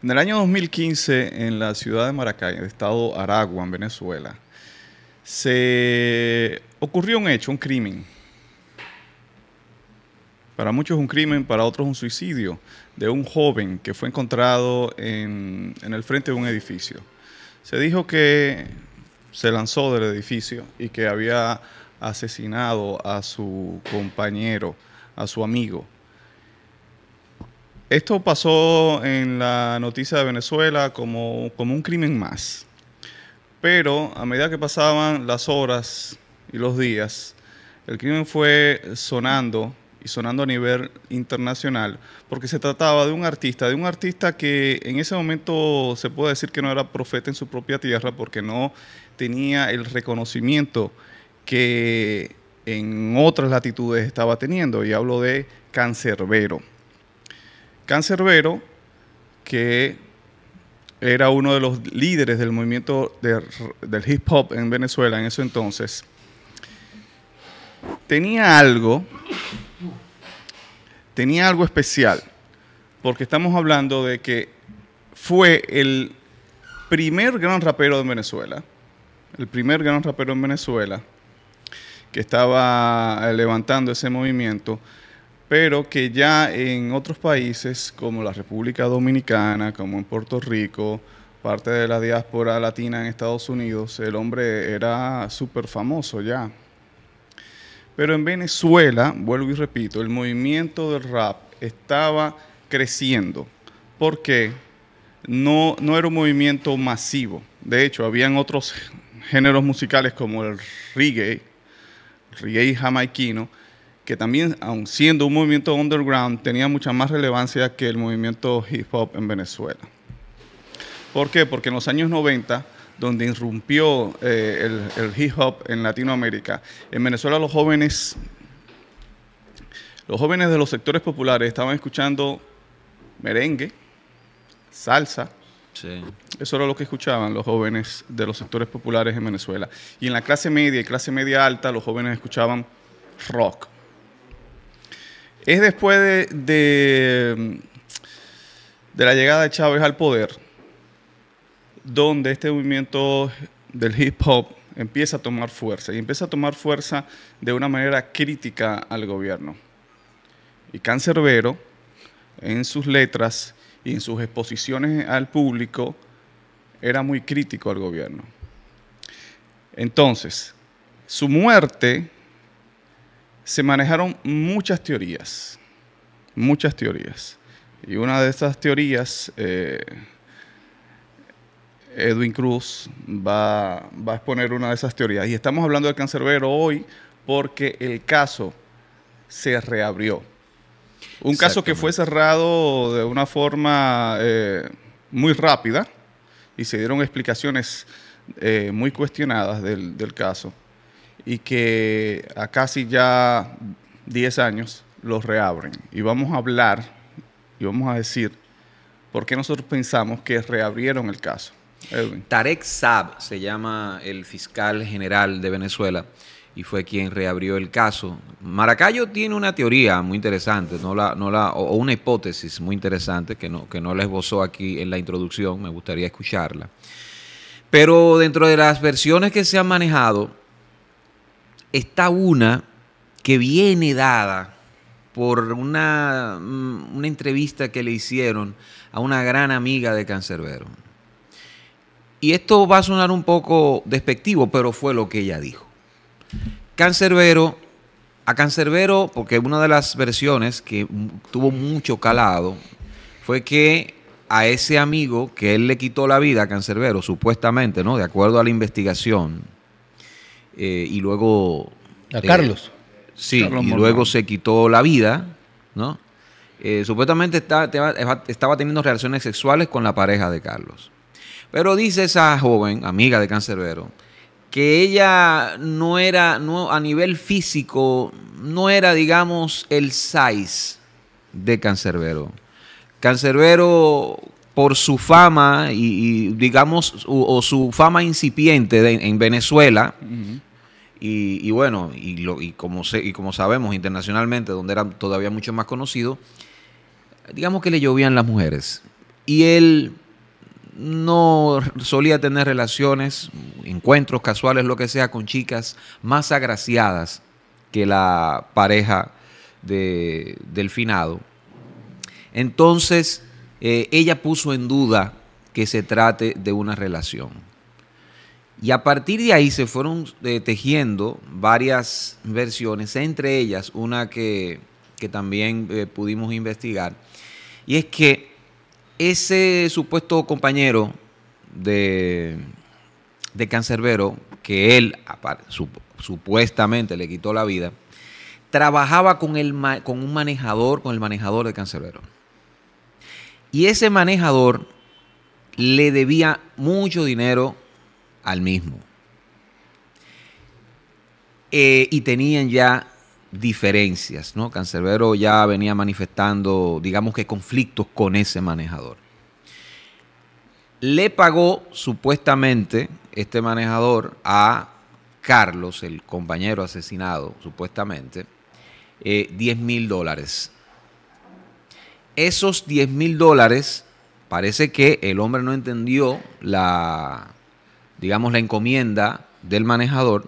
En el año 2015, en la ciudad de Maracay, el estado Aragua, en Venezuela, se ocurrió un hecho, un crimen. Para muchos un crimen, para otros un suicidio de un joven que fue encontrado en el frente de un edificio. Se dijo que se lanzó del edificio y que había asesinado a su compañero, a su amigo. Esto pasó en la noticia de Venezuela como, un crimen más. Pero a medida que pasaban las horas y los días, el crimen fue sonando y sonando a nivel internacional, porque se trataba de un artista, de un artista que en ese momento se puede decir que no era profeta en su propia tierra porque no tenía el reconocimiento que en otras latitudes estaba teniendo, y hablo de Cancerbero. Cancerbero, que era uno de los líderes del movimiento del hip hop en Venezuela en ese entonces, tenía algo, tenía algo especial, porque estamos hablando de que fue el primer gran rapero de Venezuela, el primer gran rapero en Venezuela, que estaba levantando ese movimiento, pero que ya en otros países como la República Dominicana, como en Puerto Rico, parte de la diáspora latina en Estados Unidos, el hombre era súper famoso ya. Pero en Venezuela, vuelvo y repito, el movimiento del rap estaba creciendo porque no, era un movimiento masivo. De hecho, habían otros géneros musicales como el reggae, el reggae jamaiquino, que también, aun siendo un movimiento underground, tenía mucha más relevancia que el movimiento hip hop en Venezuela. ¿Por qué? Porque en los años 90, donde irrumpió eh, el, hip hop en Latinoamérica, en Venezuela los jóvenes, los jóvenes de los sectores populares estaban escuchando merengue, salsa. Eso era lo que escuchaban los jóvenes de los sectores populares en Venezuela. Y en la clase media y clase media alta, los jóvenes escuchaban rock es después de, de, la llegada de Chávez al poder, donde este movimiento del hip hop empieza a tomar fuerza y empieza a tomar fuerza de una manera crítica al gobierno. Y Cancerbero, en sus letras y en sus exposiciones al público, era muy crítico al gobierno. Entonces, su muerte se manejaron muchas teorías, muchas teorías. Y una de esas teorías, eh, Edwin Cruz va, a exponer una de esas teorías. Y estamos hablando del cancerbero hoy porque el caso se reabrió. Un caso que fue cerrado de una forma eh, muy rápida y se dieron explicaciones eh, muy cuestionadas del caso y que a casi ya 10 años los reabren. Y vamos a hablar y vamos a decir por qué nosotros pensamos que reabrieron el caso. Tarek Saab se llama el fiscal general de Venezuela y fue quien reabrió el caso. Maracayo tiene una teoría muy interesante, no la, no la, o una hipótesis muy interesante que no, que no aquí en la introducción, me gustaría escucharla. Pero dentro de las versiones que se han manejado, está una que viene dada por mm, una, entrevista que le hicieron a una gran amiga de Cancerbero. Y esto va a sonar un poco despectivo, pero fue lo que ella dijo. Cancerbero, a Cancerbero, porque una de las versiones que tuvo mucho calado fue que a ese amigo que él le quitó la vida a Cancerbero, supuestamente, ¿no? De acuerdo a la investigación, eh, y luego... A eh, Carlos. Sí, y luego se quitó la vida, ¿no? Eh, supuestamente estaba, estaba, teniendo relaciones sexuales con la pareja de Carlos. Pero dice esa joven, amiga de Cancerbero, que ella no era, no, a nivel físico, no era, digamos, el size de Cancerbero. Cancerbero, por su fama y, digamos, o su fama incipiente en Venezuela, y, bueno, y, como y como sabemos internacionalmente, donde era todavía mucho más conocido, digamos que le llovían las mujeres. Y él no solía tener relaciones, encuentros casuales, lo que sea, con chicas más agraciadas que la pareja de, del finado. Entonces, eh, ella puso en duda que se trate de una relación. Y a partir de ahí se fueron eh, tejiendo varias versiones, entre ellas una que, también eh, pudimos investigar, y es que ese supuesto compañero de, de Cancerbero, que él supuestamente le quitó la vida, trabajaba con, el, con un manejador, con el manejador de Cancerbero. Y ese manejador le debía mucho dinero al mismo. Eh, y tenían ya diferencias, ¿no? Cancerbero ya venía manifestando, digamos que conflictos con ese manejador. Le pagó supuestamente este manejador a Carlos, el compañero asesinado, supuestamente, 10 eh, mil dólares. Esos 10 mil dólares, parece que el hombre no entendió la, digamos, la encomienda del manejador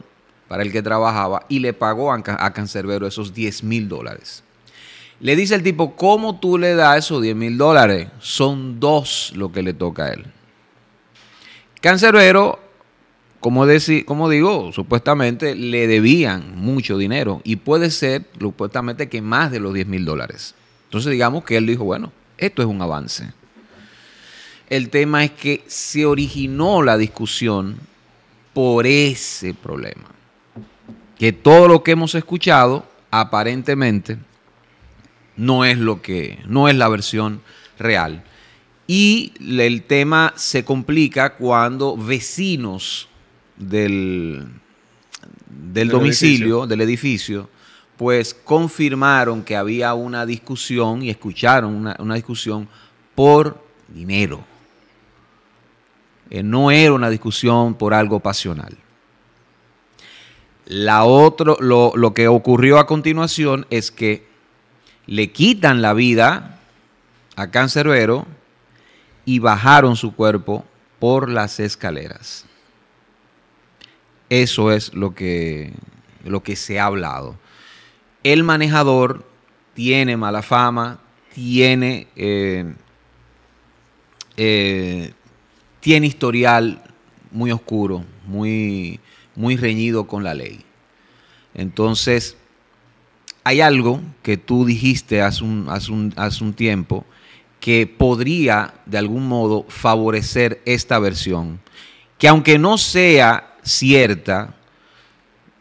para el que trabajaba y le pagó a, Cancerbero esos 10 mil dólares. Le dice el tipo, ¿cómo tú le das esos 10 mil dólares? Son dos lo que le toca a él. Cancerbero, como, como digo, supuestamente le debían mucho dinero y puede ser supuestamente que más de los 10 mil dólares. Entonces digamos que él dijo, bueno, esto es un avance. El tema es que se originó la discusión por ese problema. Que todo lo que hemos escuchado, aparentemente, no es lo que, no es la versión real. Y el tema se complica cuando vecinos del, del, domicilio, del edificio, pues confirmaron que había una discusión y escucharon una, una discusión por dinero. Eh, no era una discusión por algo pasional. La otro, lo, que ocurrió a continuación es que le quitan la vida a Cancerbero y bajaron su cuerpo por las escaleras. Eso es lo que, lo que se ha hablado. El manejador tiene mala fama, tiene eh, eh, tiene historial muy oscuro, muy, muy reñido con la ley. Entonces, hay algo que tú dijiste hace un, tiempo que podría de algún modo favorecer esta versión, que aunque no sea cierta,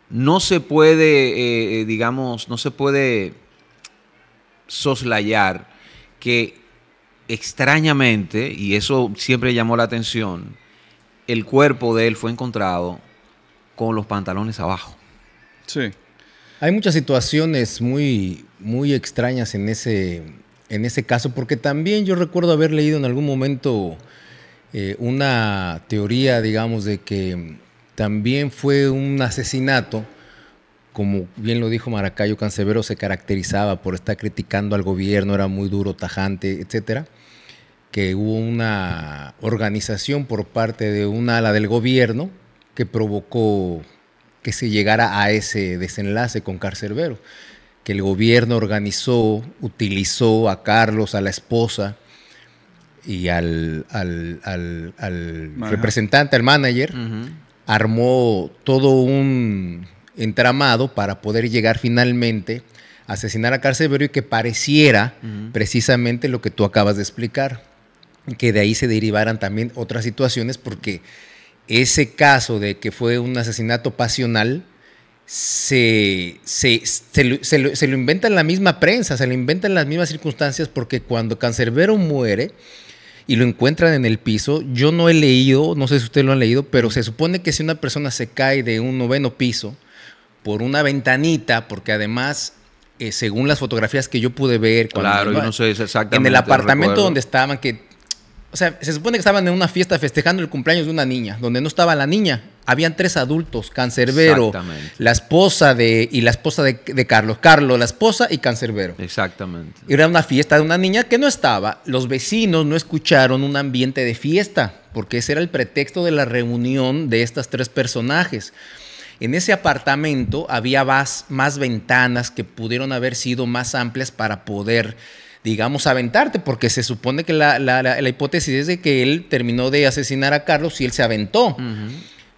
no se puede, eh, eh, digamos, no se puede soslayar que extrañamente, y eso siempre llamó la atención, el cuerpo de él fue encontrado con los pantalones abajo. Sí. Hay muchas situaciones muy, muy extrañas en ese, en ese caso, porque también yo recuerdo haber leído en algún momento eh, una teoría, digamos, de que también fue un asesinato, como bien lo dijo Maracayo Cansevero, se caracterizaba por estar criticando al gobierno, era muy duro, tajante, etcétera que hubo una organización por parte de un ala del gobierno que provocó que se llegara a ese desenlace con Carcerbero, que el gobierno organizó, utilizó a Carlos, a la esposa y al, al, al, representante, al manager, armó todo un entramado para poder llegar finalmente a asesinar a Carcerbero y que pareciera precisamente lo que tú acabas de explicar que de ahí se derivaran también otras situaciones, porque ese caso de que fue un asesinato pasional, se, se, lo, inventa en la misma prensa, se lo inventa en las mismas circunstancias, porque cuando Cancerbero muere y lo encuentran en el piso, yo no he leído, no sé si ustedes lo han leído, pero se supone que si una persona se cae de un noveno piso por una ventanita, porque además eh, según las fotografías que yo pude ver. En el apartamento donde estaban, que o sea, se supone que estaban en una fiesta festejando el cumpleaños de una niña, donde no estaba la niña. Habían tres adultos, Cancerbero, la esposa de, y la esposa de, Carlos. Carlos, la esposa y Cancerbero. Exactamente. Era una fiesta de una niña que no estaba. Los vecinos no escucharon un ambiente de fiesta, porque ese era el pretexto de la reunión de estas tres personajes. En ese apartamento había más ventanas que pudieron haber sido más amplias para poder digamos, aventarte, porque se supone que la, la, la, hipótesis es de que él terminó de asesinar a Carlos y él se aventó.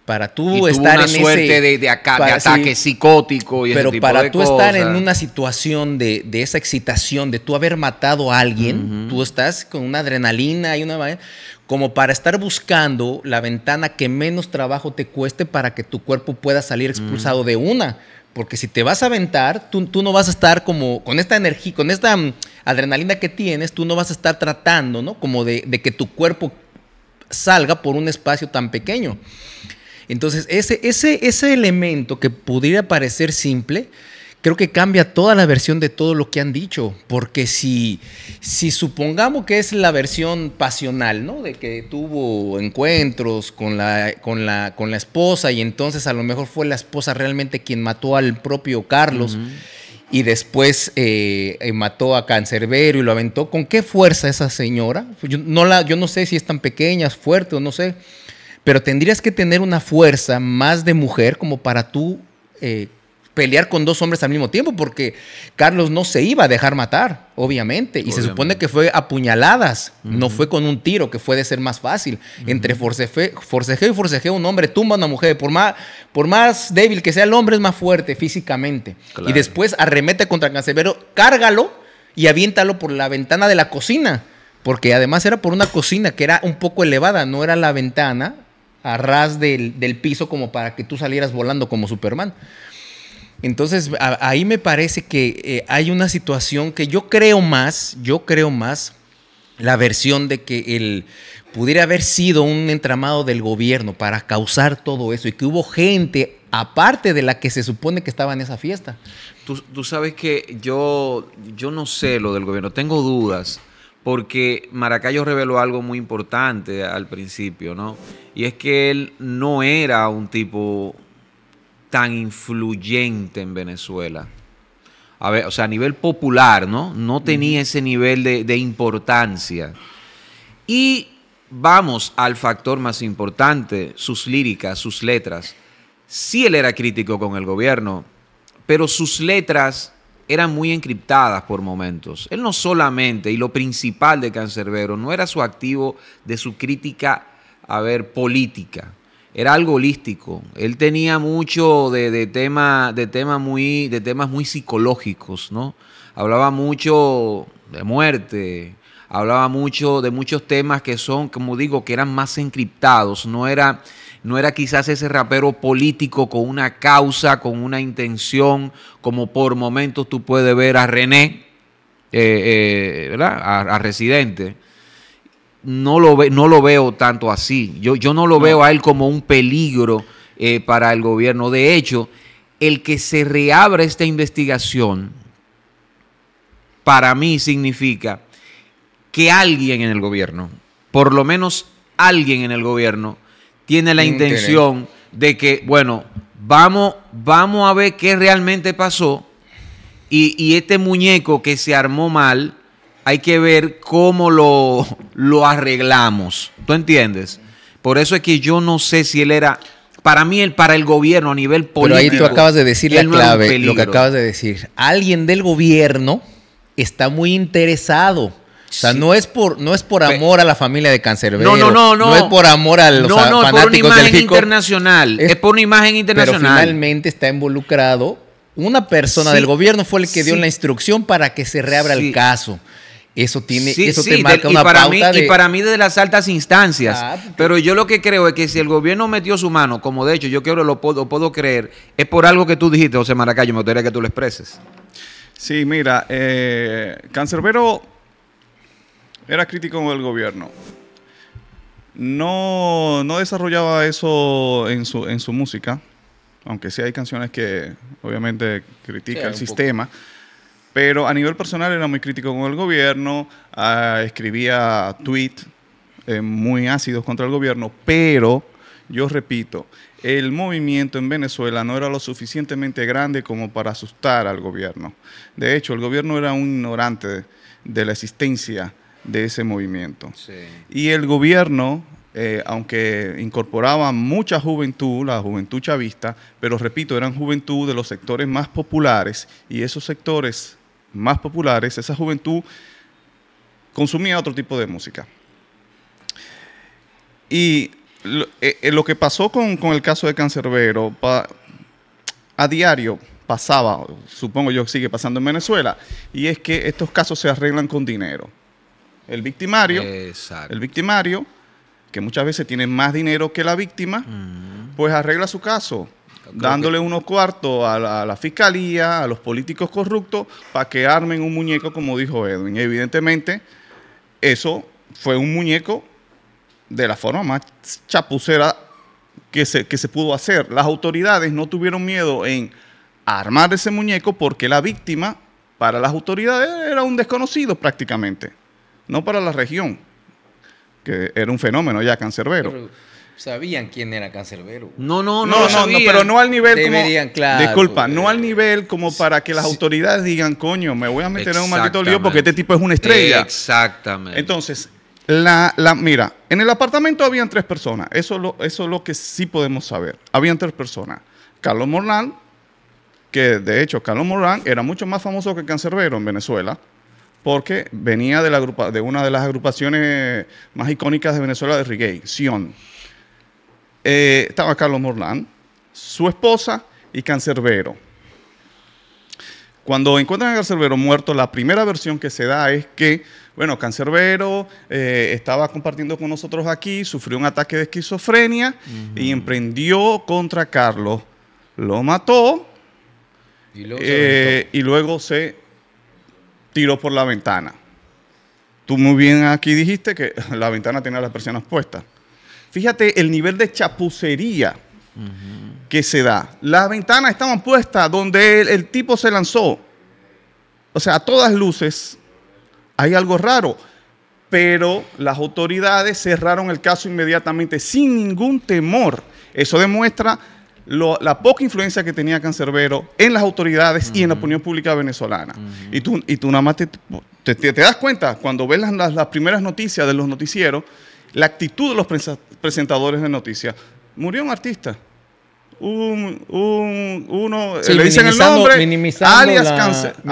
para tú estar en suerte de, ataque psicótico y pero para tú estar en una situación de, de, esa excitación de tú haber matado a alguien tú estás con una adrenalina y una como para estar buscando la ventana que menos trabajo te cueste para que tu cuerpo pueda salir expulsado de una porque si te vas a aventar, tú, no vas a estar como con esta energía, con esta mm, adrenalina que tienes, tú no vas a estar tratando, ¿no? Como de, de que tu cuerpo salga por un espacio tan pequeño. Entonces, ese, ese, ese elemento que pudiera parecer simple, creo que cambia toda la versión de todo lo que han dicho, porque si, si supongamos que es la versión pasional, ¿no? De que tuvo encuentros con la, con la, con la esposa y entonces a lo mejor fue la esposa realmente quien mató al propio Carlos. Y después eh, eh, mató a Cancerbero y lo aventó. ¿Con qué fuerza esa señora? Yo no, la, yo no sé si es tan pequeña, es fuerte o no sé. Pero tendrías que tener una fuerza más de mujer como para tú eh, pelear con dos hombres al mismo tiempo, porque Carlos no se iba a dejar matar, obviamente. Y se supone que fue apuñaladas, no fue con un tiro, que puede ser más fácil. Entre forcejeo y forcejeo, un hombre tumba a una mujer. Por más, débil que sea el hombre, es más fuerte físicamente. Y después arremete contra el cárgalo y aviéntalo por la ventana de la cocina. Porque además era por una cocina que era un poco elevada, no era la ventana a ras del, del piso como para que tú salieras volando como Superman. Entonces, ahí me parece que eh, hay una situación que yo creo más, yo creo más la versión de que él pudiera haber sido un entramado del gobierno para causar todo eso y que hubo gente aparte de la que se supone que estaba en esa fiesta. Tú, tú sabes que yo, yo no sé lo del gobierno, tengo dudas, porque Maracayo reveló algo muy importante al principio, ¿no? Y es que él no era un tipo tan influyente en Venezuela. A ver, o sea, a nivel popular, ¿no? No tenía ese nivel de, importancia. Y vamos al factor más importante, sus líricas, sus letras. Sí él era crítico con el gobierno, pero sus letras eran muy encriptadas por momentos. Él no solamente, y lo principal de Cancerbero, no era su activo de su crítica, a ver, política era algo holístico. Él tenía mucho de, tema, de, muy, de temas muy psicológicos, ¿no? Hablaba mucho de muerte, hablaba mucho de muchos temas que son, como digo, que eran más encriptados. No era, no era quizás ese rapero político con una causa, con una intención, como por momentos tú puedes ver a René, eh, eh, ¿verdad? a Residente no lo, no lo veo tanto así. Yo, yo no lo veo a él como un peligro eh, para el gobierno. De hecho, el que se reabra esta investigación, para mí significa que alguien en el gobierno, por lo menos alguien en el gobierno, tiene la intención de que, bueno, vamos, vamos a ver qué realmente pasó y, y este muñeco que se armó mal, hay que ver cómo lo, lo arreglamos. ¿Tú entiendes? Por eso es que yo no sé si él era para mí, el, para el gobierno a nivel político. Pero ahí tú acabas de decir la clave, lo que acabas de decir. Alguien del gobierno está muy interesado. O sea, no es por no es por amor a la familia de Cancerbero. No, no, no, no. es por amor al los no, no, es por una imagen internacional. Es, por una imagen internacional. Pero finalmente está involucrado una persona del gobierno fue el que dio la instrucción para que se reabra el caso. Eso tiene, que eso te marca una para pauta mí, Y para mí desde las altas instancias. Ah, pues, pero pues. yo lo que creo es que si el gobierno metió su mano, como de hecho yo creo lo puedo, puedo creer, es por algo que tú dijiste, José Maracayo, me gustaría que tú lo expreses. Sí, mira, eh, Cancerbero era crítico con el gobierno. No, no desarrollaba eso en su, en su música, aunque sí hay canciones que obviamente critican el sistema. Pero a nivel personal era muy crítico con el gobierno, ah, escribía tweets eh, muy ácidos contra el gobierno, pero yo repito, el movimiento en Venezuela no era lo suficientemente grande como para asustar al gobierno. De hecho, el gobierno era un ignorante de, la existencia de ese movimiento. Y el gobierno, eh, aunque incorporaba mucha juventud, la juventud chavista, pero repito, eran juventud de los sectores más populares y esos sectores más populares, esa juventud consumía otro tipo de música. Y lo, eh, eh, que pasó con, el caso de Cancerbero, a diario pasaba, supongo yo sigue pasando en Venezuela, y es que estos casos se arreglan con dinero. El victimario, el victimario, que muchas veces tiene más dinero que la víctima, pues arregla su caso dándole unos cuartos a la, fiscalía, a los políticos corruptos, para que armen un muñeco, como dijo Edwin. Evidentemente, eso fue un muñeco de la forma más chapucera que se, que se pudo hacer. Las autoridades no tuvieron miedo en armar ese muñeco porque la víctima, para las autoridades, era un desconocido prácticamente, no para la región, que era un fenómeno ya cancerbero sabían quién era Cancerbero. No, no, no. No, no, pero no al nivel como. disculpa, no al nivel como para que las autoridades digan, coño, me voy a meter en un maldito lío porque este tipo es una estrella. Exactamente. Entonces, la, la, mira, en el apartamento habían tres personas. Eso, es lo que sí podemos saber. Habían tres personas. Carlos Morán, que de hecho Carlos Morán era mucho más famoso que Cancerbero en Venezuela porque venía de, la de una de las agrupaciones más icónicas de Venezuela de reggae, Sion. Eh, estaba Carlos Morlán, su esposa y Cancerbero. Cuando encuentran a Cancerbero muerto, la primera versión que se da es que, bueno, Cancerbero eh, estaba compartiendo con nosotros aquí, sufrió un ataque de esquizofrenia y emprendió contra Carlos. Lo mató y luego, eh, y luego, se tiró por la ventana. Tú muy bien aquí dijiste que la ventana tenía las persianas puestas. Fíjate el nivel de chapucería que se da. Las ventanas estaban puestas donde el, tipo se lanzó. O sea, a todas luces hay algo raro. Pero las autoridades cerraron el caso inmediatamente sin ningún temor. Eso demuestra la poca influencia que tenía Cancerbero en las autoridades y en la opinión pública venezolana. y, tú, y tú nada más te, das cuenta, cuando ves las, las, primeras noticias de los noticieros, la actitud de los, prensa, presentadores de noticias. Murió un artista. Un, un, uno, le dicen el nombre, alias, la,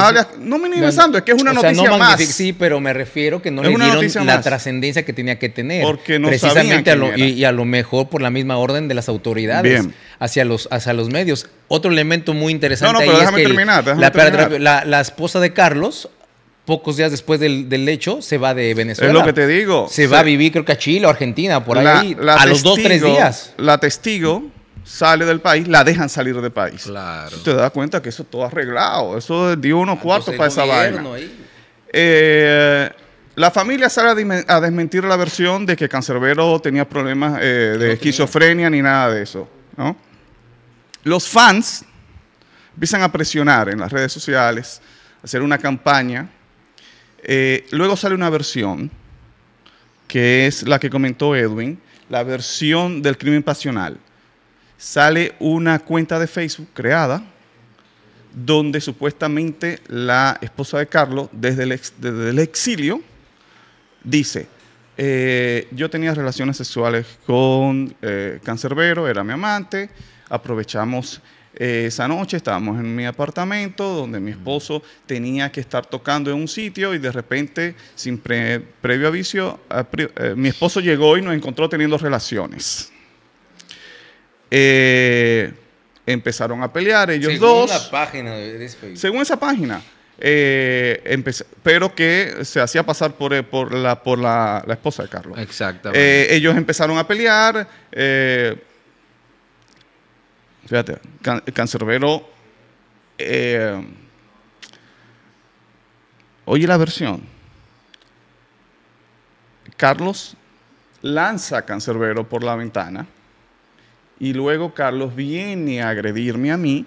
alias no minimizando, es que es una noticia más. Sí, pero me refiero que no es le dieron la trascendencia que tenía que tener. Porque no precisamente a lo, y, a lo mejor por la misma orden de las autoridades hacia los hacia los medios. Otro elemento muy interesante no, no, pero déjame terminar. la esposa de Carlos pocos días después del, del, hecho, se va de Venezuela. Es lo que te digo. Se va a vivir, creo que a Chile o Argentina, por ahí, a los dos, tres días. La testigo sale del país, la dejan salir del país. Claro. Te das cuenta que eso todo arreglado. Eso dio unos cuartos para esa vaina. Eh, la familia sale a, desmentir la versión de que Cancerbero tenía problemas eh, de esquizofrenia ni nada de eso. Los fans empiezan a presionar en las redes sociales, hacer una campaña eh, luego sale una versión, que es la que comentó Edwin, la versión del crimen pasional. Sale una cuenta de Facebook creada donde supuestamente la esposa de Carlos, desde el, exilio, dice, eh, yo tenía relaciones sexuales con eh, Cancerbero, era mi amante, aprovechamos eh, esa noche estábamos en mi apartamento donde mi esposo tenía que estar tocando en un sitio y de repente, sin previo aviso, eh, mi esposo llegó y nos encontró teniendo relaciones. Eh, empezaron a pelear ellos dos. Según la página de Según esa página. pero que se hacía pasar por, la, la esposa de Carlos. Exactamente. ellos empezaron a pelear Fíjate, Cancerbero. Eh, oye la versión. Carlos lanza a Cancerbero por la ventana y luego Carlos viene a agredirme a mí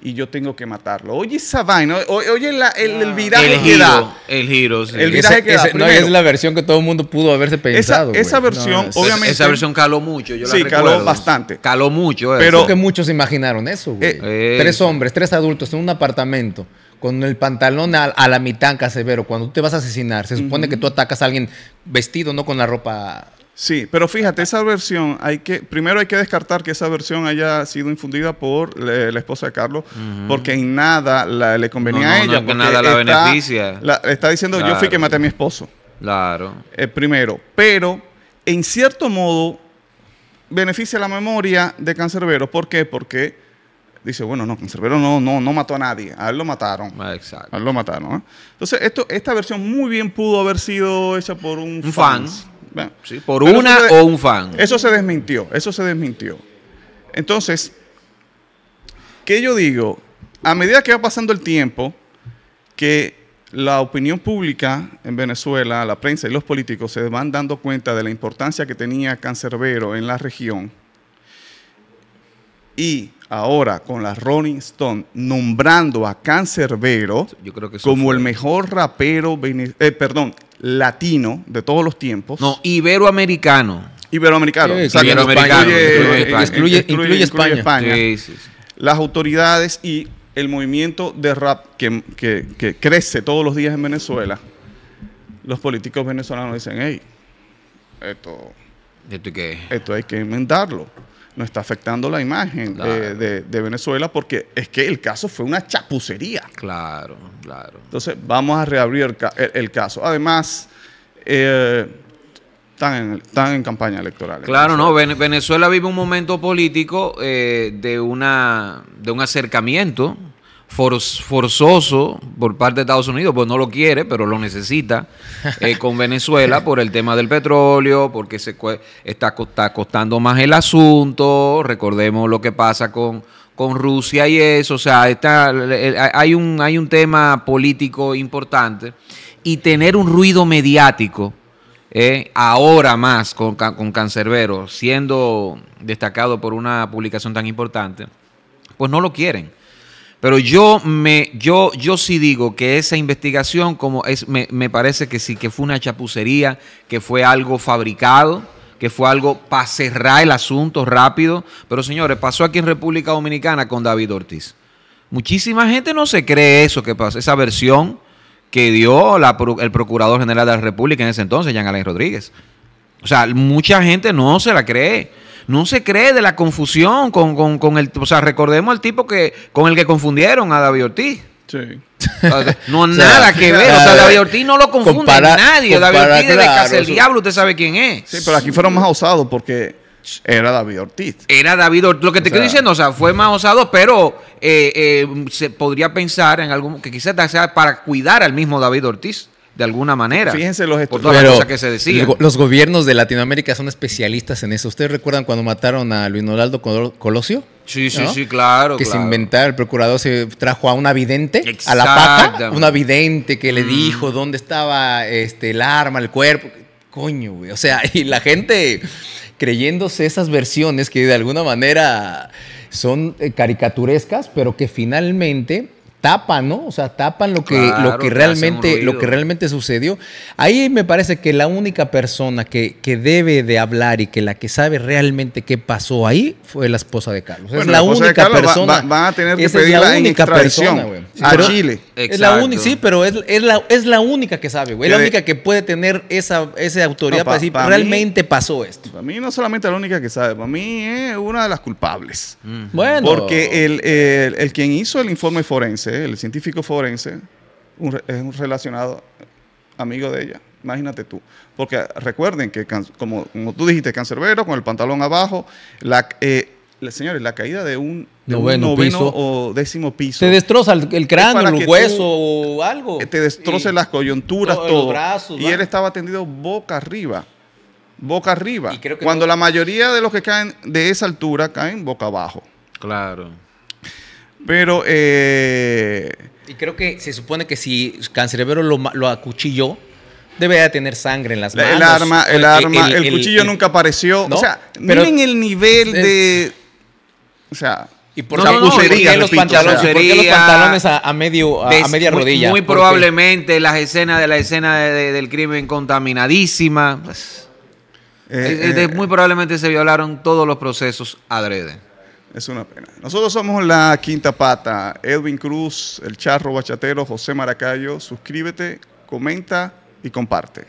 y yo tengo que matarlo. Oye esa vaina, oye la, el, ah. viraje el que giro, da. El giro, El viraje que No, es la versión que todo el mundo pudo haberse pensado. Esa, versión, obviamente. Esa versión caló mucho, yo Sí, caló bastante. Caló mucho. Eh. Pero Creo que muchos imaginaron eso, güey. Eh, tres hombres, tres adultos en un apartamento con el pantalón a, la mitad, severo. cuando tú te vas a asesinar, se supone que tú atacas a alguien vestido, no con la ropa Sí, pero fíjate, esa versión hay que, primero hay que descartar que esa versión haya sido infundida por la esposa de Carlos, porque en nada le convenía a ella. No, nada la beneficia. está diciendo, yo fui que maté a mi esposo. Claro. Eh, primero, pero en cierto modo beneficia la memoria de Cancerbero. ¿Por qué? Porque dice, bueno, no, Cancerbero no, no, no mató a nadie, a él lo mataron. Ah, exacto. A él lo mataron. Entonces, esto, esta versión muy bien pudo haber sido hecha por un, un fan por una o un fan. Eso se desmintió, eso se desmintió. Entonces, ¿qué yo digo? A medida que va pasando el tiempo, que la opinión pública en Venezuela, la prensa y los políticos se van dando cuenta de la importancia que tenía Cancerbero en la región, y ahora con la Rolling Stone nombrando a Cancerbero Yo como el mejor rapero, eh, perdón, latino de todos los tiempos. No, iberoamericano. Iberoamericano. iberoamericano, Incluye, Excluye- España. Las autoridades y el movimiento de rap que, crece todos los días en Venezuela, los políticos venezolanos dicen, hey, esto, ¿Esto esto hay que enmendarlo no está afectando la imagen eh, de, Venezuela porque es que el caso fue una chapucería. Claro, claro. Entonces vamos a reabrir el, caso. Además, eh, están, en, campaña electoral. Claro, no. Venezuela vive un momento político eh, de, una, de un acercamiento forzoso por parte de Estados Unidos, pues no lo quiere, pero lo necesita eh, con Venezuela por el tema del petróleo, porque se está, está, costando más el asunto, recordemos lo que pasa con, Rusia y eso, o sea, está, hay, un, hay un tema político importante y tener un ruido mediático. Eh, ahora más con, con Cancerbero, siendo destacado por una publicación tan importante, pues no lo quieren. Pero yo me, yo, yo sí digo que esa investigación, como es, me, parece que sí, que fue una chapucería, que fue algo fabricado, que fue algo para cerrar el asunto rápido. Pero señores, pasó aquí en República Dominicana con David Ortiz. Muchísima gente no se cree eso que pasa esa versión que dio el Procurador General de la República en ese entonces, Jean Alain Rodríguez. O sea, mucha gente no se la cree no se cree de la confusión con, el... O sea, recordemos al tipo que con el que confundieron a David Ortiz. Sí. No nada que ver. O sea, David Ortiz no lo confunde nadie. David Ortiz desde casa diablo, usted sabe quién es. Sí, pero aquí fueron más osados porque era David Ortiz. Era David Ortiz. Lo que te estoy diciendo, o sea, fue más osado, pero eh, eh, se podría pensar en algo que quizás sea para cuidar al mismo David Ortiz de alguna manera. Fíjense los estudios. que se decían. Los gobiernos de Latinoamérica son especialistas en eso. ¿Ustedes recuerdan cuando mataron a Luis Noraldo Colosio? Sí, sí, sí, claro. Que se inventaron el procurador se trajo a una vidente, a la pata, una vidente que le mm. dijo dónde estaba este, el arma, el cuerpo. Coño, güey. O sea, y la gente creyéndose esas versiones que de alguna manera son eh, caricaturescas, pero que finalmente tapan, ¿no? O sea, tapan lo que, lo que realmente, lo que realmente sucedió. Ahí me parece que la única persona que, debe de hablar y que la que sabe realmente qué pasó ahí fue la esposa de Carlos. es la, única persona. Va, a tener que pedir la, persona, güey. a Chile. la sí, pero es, la, única que sabe, güey. Es la única que puede tener esa, esa autoridad para decir, realmente pasó esto. Para mí no solamente la única que sabe, para mí es eh, una de las culpables. Bueno. Porque el quien hizo el informe forense el científico forense, es un relacionado amigo de ella. Imagínate tú. Porque recuerden que, como, tú dijiste, cancerbero, con el pantalón abajo, la, eh, la, señores, la caída de un noveno, o décimo piso. Te destroza el, cráneo, el hueso o algo. Eh, te destroce las coyunturas, todo. y él estaba tendido boca arriba. Boca arriba. Cuando la mayoría de los que caen de esa altura caen boca abajo. Claro. Pero. Eh, y creo que se supone que si Cancerevero lo, lo acuchilló, debe de tener sangre en las manos. El arma, el, eh, arma, el, cuchillo nunca apareció. O sea, miren el nivel de. O sea. ¿Y por, los, pantalones, a, medio, a, media rodilla? Muy, probablemente las escenas de la escena del crimen contaminadísima. Pues, eh, muy probablemente se violaron todos los procesos adrede. Es una pena. Nosotros somos la quinta pata. Edwin Cruz, el charro bachatero, José Maracayo. Suscríbete, comenta y comparte.